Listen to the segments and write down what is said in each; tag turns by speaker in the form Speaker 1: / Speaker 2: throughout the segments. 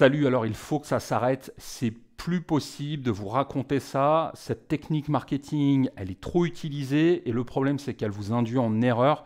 Speaker 1: Salut, alors il faut que ça s'arrête, c'est plus possible de vous raconter ça, cette technique marketing, elle est trop utilisée et le problème c'est qu'elle vous induit en erreur,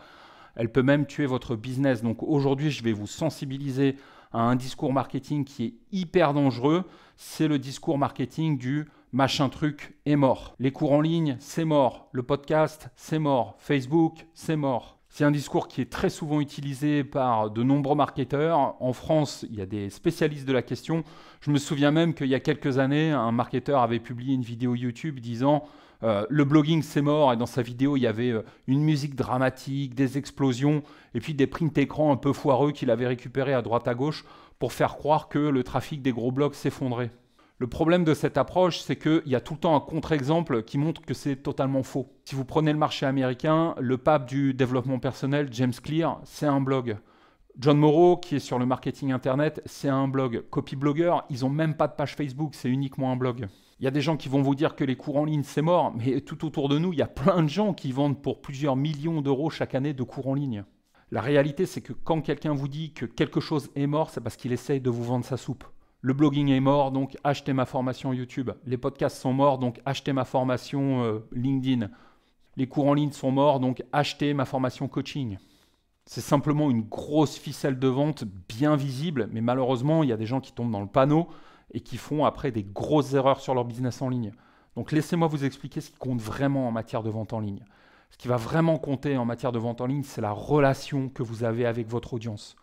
Speaker 1: elle peut même tuer votre business. Donc aujourd'hui, je vais vous sensibiliser à un discours marketing qui est hyper dangereux, c'est le discours marketing du machin truc est mort. Les cours en ligne, c'est mort, le podcast, c'est mort, Facebook, c'est mort. C'est un discours qui est très souvent utilisé par de nombreux marketeurs. En France, il y a des spécialistes de la question. Je me souviens même qu'il y a quelques années, un marketeur avait publié une vidéo YouTube disant euh, le blogging c'est mort et dans sa vidéo il y avait euh, une musique dramatique, des explosions et puis des print écrans un peu foireux qu'il avait récupérés à droite à gauche pour faire croire que le trafic des gros blogs s'effondrait. Le problème de cette approche, c'est qu'il y a tout le temps un contre-exemple qui montre que c'est totalement faux. Si vous prenez le marché américain, le pape du développement personnel, James Clear, c'est un blog. John Morrow, qui est sur le marketing internet, c'est un blog. Copy ils n'ont même pas de page Facebook, c'est uniquement un blog. Il y a des gens qui vont vous dire que les cours en ligne, c'est mort, mais tout autour de nous, il y a plein de gens qui vendent pour plusieurs millions d'euros chaque année de cours en ligne. La réalité, c'est que quand quelqu'un vous dit que quelque chose est mort, c'est parce qu'il essaye de vous vendre sa soupe le blogging est mort, donc achetez ma formation YouTube. Les podcasts sont morts, donc achetez ma formation euh, LinkedIn. Les cours en ligne sont morts, donc achetez ma formation coaching. C'est simplement une grosse ficelle de vente bien visible, mais malheureusement, il y a des gens qui tombent dans le panneau et qui font après des grosses erreurs sur leur business en ligne. Donc laissez-moi vous expliquer ce qui compte vraiment en matière de vente en ligne. Ce qui va vraiment compter en matière de vente en ligne, c'est la relation que vous avez avec votre audience.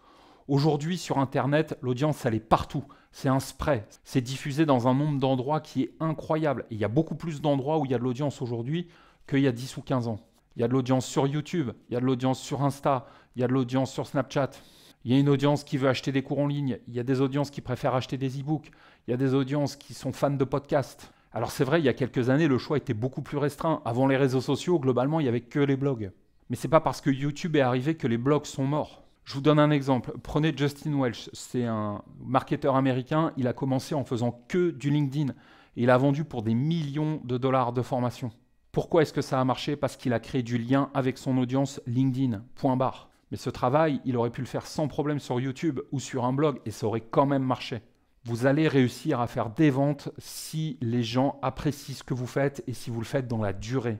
Speaker 1: Aujourd'hui, sur Internet, l'audience, elle est partout. C'est un spray. C'est diffusé dans un nombre d'endroits qui est incroyable. il y a beaucoup plus d'endroits où il y a de l'audience aujourd'hui qu'il y a 10 ou 15 ans. Il y a de l'audience sur YouTube, il y a de l'audience sur Insta, il y a de l'audience sur Snapchat. Il y a une audience qui veut acheter des cours en ligne, il y a des audiences qui préfèrent acheter des e-books, il y a des audiences qui sont fans de podcasts. Alors c'est vrai, il y a quelques années, le choix était beaucoup plus restreint. Avant les réseaux sociaux, globalement, il n'y avait que les blogs. Mais c'est pas parce que YouTube est arrivé que les blogs sont morts. Je vous donne un exemple. Prenez Justin Welch, c'est un marketeur américain. Il a commencé en faisant que du LinkedIn. Et il a vendu pour des millions de dollars de formation. Pourquoi est-ce que ça a marché Parce qu'il a créé du lien avec son audience LinkedIn. Point barre. Mais ce travail, il aurait pu le faire sans problème sur YouTube ou sur un blog et ça aurait quand même marché. Vous allez réussir à faire des ventes si les gens apprécient ce que vous faites et si vous le faites dans la durée.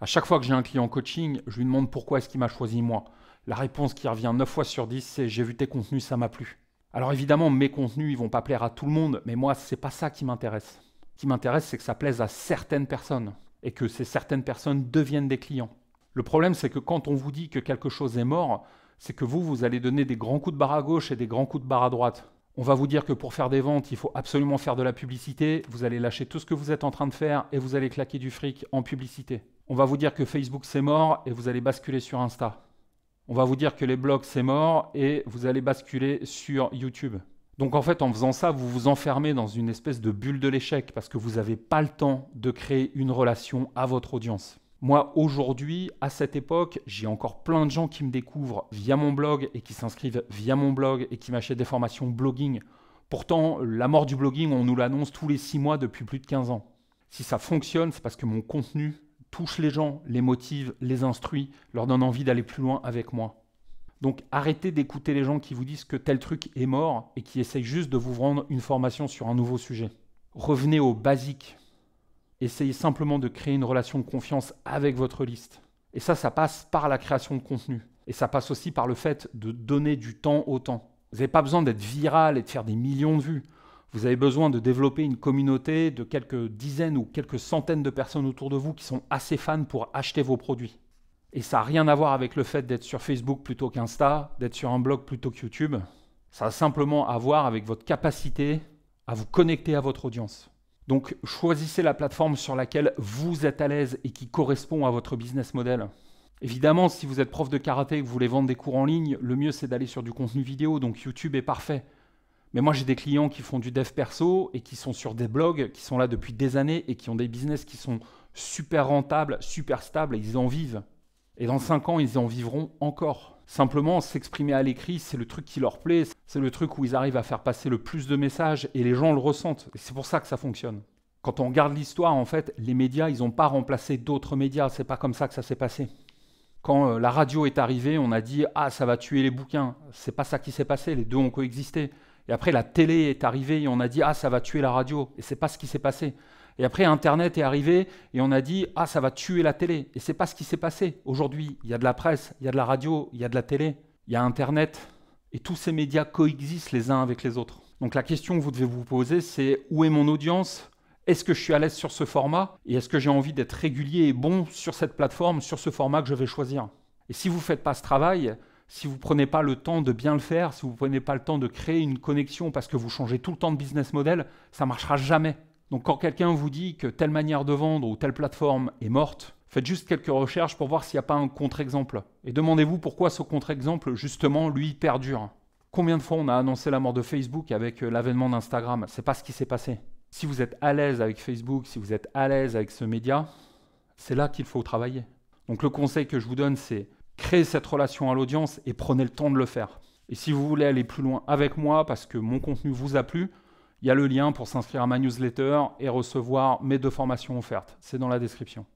Speaker 1: À chaque fois que j'ai un client coaching, je lui demande pourquoi est-ce qu'il m'a choisi moi la réponse qui revient 9 fois sur 10, c'est j'ai vu tes contenus, ça m'a plu. Alors évidemment, mes contenus, ils vont pas plaire à tout le monde, mais moi, n'est pas ça qui m'intéresse. Ce qui m'intéresse, c'est que ça plaise à certaines personnes et que ces certaines personnes deviennent des clients. Le problème, c'est que quand on vous dit que quelque chose est mort, c'est que vous, vous allez donner des grands coups de barre à gauche et des grands coups de barre à droite. On va vous dire que pour faire des ventes, il faut absolument faire de la publicité, vous allez lâcher tout ce que vous êtes en train de faire et vous allez claquer du fric en publicité. On va vous dire que Facebook c'est mort et vous allez basculer sur Insta on va vous dire que les blogs, c'est mort, et vous allez basculer sur YouTube. Donc en fait, en faisant ça, vous vous enfermez dans une espèce de bulle de l'échec, parce que vous n'avez pas le temps de créer une relation à votre audience. Moi, aujourd'hui, à cette époque, j'ai encore plein de gens qui me découvrent via mon blog et qui s'inscrivent via mon blog et qui m'achètent des formations blogging. Pourtant, la mort du blogging, on nous l'annonce tous les six mois depuis plus de 15 ans. Si ça fonctionne, c'est parce que mon contenu touche les gens, les motive, les instruit, leur donne envie d'aller plus loin avec moi. Donc arrêtez d'écouter les gens qui vous disent que tel truc est mort et qui essayent juste de vous vendre une formation sur un nouveau sujet. Revenez aux basiques. Essayez simplement de créer une relation de confiance avec votre liste. Et ça, ça passe par la création de contenu. Et ça passe aussi par le fait de donner du temps au temps. Vous n'avez pas besoin d'être viral et de faire des millions de vues. Vous avez besoin de développer une communauté de quelques dizaines ou quelques centaines de personnes autour de vous qui sont assez fans pour acheter vos produits. Et ça n'a rien à voir avec le fait d'être sur Facebook plutôt qu'Insta, d'être sur un blog plutôt que YouTube. Ça a simplement à voir avec votre capacité à vous connecter à votre audience. Donc choisissez la plateforme sur laquelle vous êtes à l'aise et qui correspond à votre business model. Évidemment, si vous êtes prof de karaté et que vous voulez vendre des cours en ligne, le mieux c'est d'aller sur du contenu vidéo, donc YouTube est parfait. Mais moi, j'ai des clients qui font du dev perso et qui sont sur des blogs, qui sont là depuis des années et qui ont des business qui sont super rentables, super stables, et ils en vivent. Et dans cinq ans, ils en vivront encore. Simplement, s'exprimer à l'écrit, c'est le truc qui leur plaît, c'est le truc où ils arrivent à faire passer le plus de messages et les gens le ressentent. Et c'est pour ça que ça fonctionne. Quand on regarde l'histoire, en fait, les médias, ils n'ont pas remplacé d'autres médias. C'est pas comme ça que ça s'est passé. Quand euh, la radio est arrivée, on a dit Ah, ça va tuer les bouquins. C'est pas ça qui s'est passé. Les deux ont coexisté. Et après, la télé est arrivée et on a dit Ah, ça va tuer la radio. Et c'est pas ce qui s'est passé. Et après, Internet est arrivé et on a dit Ah, ça va tuer la télé. Et c'est pas ce qui s'est passé. Aujourd'hui, il y a de la presse, il y a de la radio, il y a de la télé, il y a Internet. Et tous ces médias coexistent les uns avec les autres. Donc la question que vous devez vous poser, c'est Où est mon audience Est-ce que je suis à l'aise sur ce format Et est-ce que j'ai envie d'être régulier et bon sur cette plateforme, sur ce format que je vais choisir Et si vous ne faites pas ce travail, si vous ne prenez pas le temps de bien le faire, si vous ne prenez pas le temps de créer une connexion parce que vous changez tout le temps de business model, ça ne marchera jamais. Donc quand quelqu'un vous dit que telle manière de vendre ou telle plateforme est morte, faites juste quelques recherches pour voir s'il n'y a pas un contre-exemple. Et demandez-vous pourquoi ce contre-exemple, justement, lui, perdure. Combien de fois on a annoncé la mort de Facebook avec euh, l'avènement d'Instagram C'est pas ce qui s'est passé. Si vous êtes à l'aise avec Facebook, si vous êtes à l'aise avec ce média, c'est là qu'il faut travailler. Donc le conseil que je vous donne, c'est Créez cette relation à l'audience et prenez le temps de le faire. Et si vous voulez aller plus loin avec moi parce que mon contenu vous a plu, il y a le lien pour s'inscrire à ma newsletter et recevoir mes deux formations offertes. C'est dans la description.